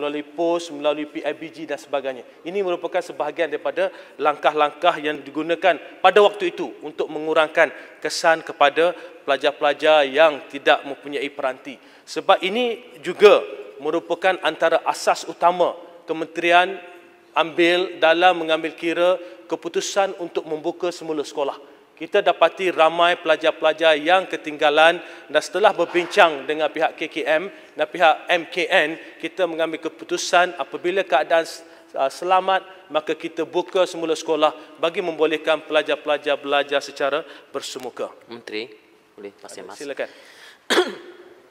melalui POS, melalui PIBG dan sebagainya. Ini merupakan sebahagian daripada langkah-langkah yang digunakan pada waktu itu untuk mengurangkan kesan kepada pelajar-pelajar yang tidak mempunyai peranti. Sebab ini juga merupakan antara asas utama kementerian ambil dalam mengambil kira keputusan untuk membuka semula sekolah kita dapati ramai pelajar-pelajar yang ketinggalan dan setelah berbincang dengan pihak KKM dan pihak MKN, kita mengambil keputusan apabila keadaan uh, selamat, maka kita buka semula sekolah bagi membolehkan pelajar-pelajar belajar secara bersemuka. Menteri, boleh masing-masing. Silakan.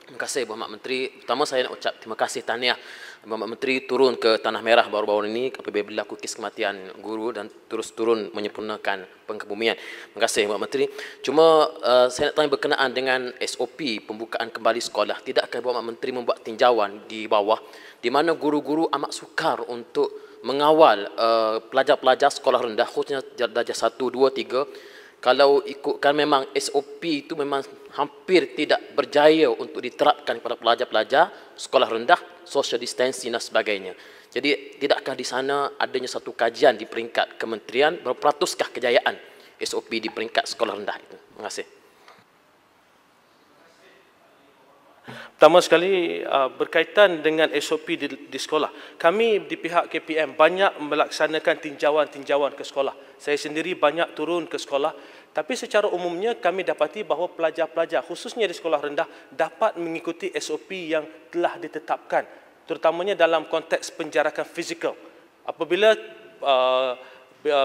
Terima kasih Bapak Mak Menteri. Pertama saya nak ucap terima kasih tahniah Bapak Mak Menteri turun ke Tanah Merah baru-baru ini apabila berlaku kes kematian guru dan terus turun menyempurnakan pengkebumian. Terima kasih Bapak Mak Menteri. Cuma uh, saya nak tanya berkenaan dengan SOP pembukaan kembali sekolah. Tidakkah Bapak Mak Menteri membuat tinjauan di bawah di mana guru-guru amat sukar untuk mengawal eh, pelajar-pelajar uh, sekolah rendah khususnya darjah 1, 2, 3 kalau ikutkan memang SOP itu memang hampir tidak berjaya untuk diterapkan kepada pelajar-pelajar sekolah rendah, social distancing dan sebagainya. Jadi tidakkah di sana adanya satu kajian di peringkat kementerian berapa peratuskah kejayaan SOP di peringkat sekolah rendah itu? Terima kasih. Pertama sekali uh, berkaitan dengan SOP di, di sekolah. Kami di pihak KPM banyak melaksanakan tinjauan-tinjauan ke sekolah. Saya sendiri banyak turun ke sekolah. Tapi secara umumnya kami dapati bahawa pelajar-pelajar khususnya di sekolah rendah dapat mengikuti SOP yang telah ditetapkan. Terutamanya dalam konteks penjarakan fizikal. Apabila uh,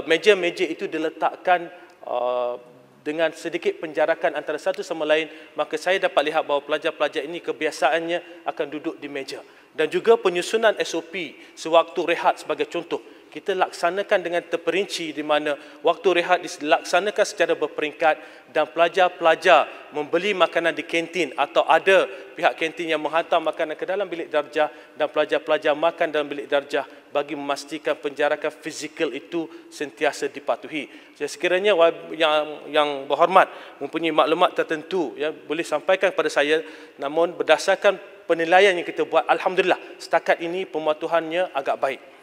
meja-meja uh, itu diletakkan uh, dengan sedikit penjarakan antara satu sama lain maka saya dapat lihat bahawa pelajar-pelajar ini kebiasaannya akan duduk di meja dan juga penyusunan SOP sewaktu rehat sebagai contoh kita laksanakan dengan terperinci di mana waktu rehat dilaksanakan secara berperingkat dan pelajar-pelajar membeli makanan di kantin atau ada pihak kantin yang menghantar makanan ke dalam bilik darjah dan pelajar-pelajar makan dalam bilik darjah bagi memastikan penjarakan fizikal itu sentiasa dipatuhi. Saya sekiranya yang yang berhormat mempunyai maklumat tertentu ya boleh sampaikan kepada saya namun berdasarkan penilaian yang kita buat alhamdulillah setakat ini pematuhannya agak baik.